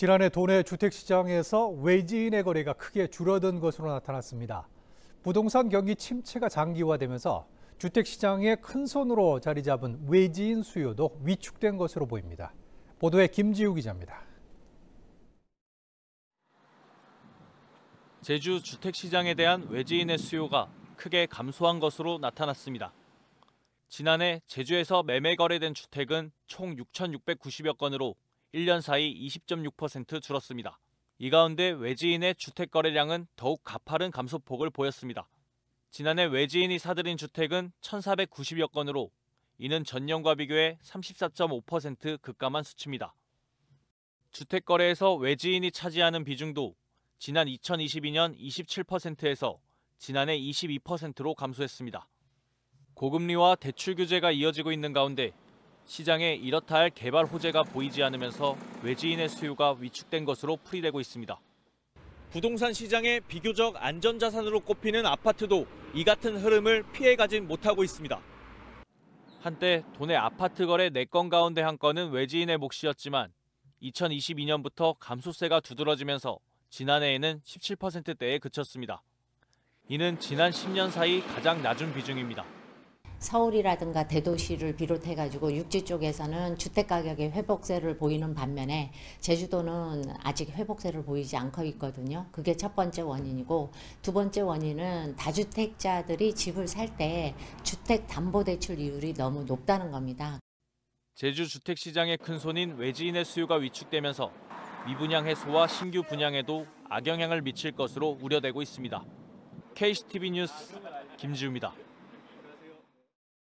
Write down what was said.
지난해 도내 주택시장에서 외지인의 거래가 크게 줄어든 것으로 나타났습니다. 부동산 경기 침체가 장기화되면서 주택시장에 큰 손으로 자리 잡은 외지인 수요도 위축된 것으로 보입니다. 보도에 김지우 기자입니다. 제주 주택시장에 대한 외지인의 수요가 크게 감소한 것으로 나타났습니다. 지난해 제주에서 매매 거래된 주택은 총 6,690여 건으로 1년 사이 20.6% 줄었습니다. 이 가운데 외지인의 주택 거래량은 더욱 가파른 감소폭을 보였습니다. 지난해 외지인이 사들인 주택은 1,490여 건으로 이는 전년과 비교해 34.5% 급감한 수치입니다. 주택 거래에서 외지인이 차지하는 비중도 지난 2022년 27%에서 지난해 22%로 감소했습니다. 고금리와 대출 규제가 이어지고 있는 가운데 시장에 이렇다 할 개발 호재가 보이지 않으면서 외지인의 수요가 위축된 것으로 풀이되고 있습니다. 부동산 시장의 비교적 안전자산으로 꼽히는 아파트도 이 같은 흐름을 피해가진 못하고 있습니다. 한때 도내 아파트 거래 4건 가운데 한건은 외지인의 몫이었지만 2022년부터 감소세가 두드러지면서 지난해에는 17%대에 그쳤습니다. 이는 지난 10년 사이 가장 낮은 비중입니다. 서울이라든가 대도시를 비롯해 가지고 육지 쪽에서는 주택 가격의 회복세를 보이는 반면에 제주도는 아직 회복세를 보이지 않고 있거든요. 그게 첫 번째 원인이고 두 번째 원인은 다주택자들이 집을 살 때 주택 담보 대출 이율이 너무 높다는 겁니다. 제주 주택 시장의 큰 손인 외지인의 수요가 위축되면서 미분양 해소와 신규 분양에도 악영향을 미칠 것으로 우려되고 있습니다. KCTV 뉴스 김지우입니다.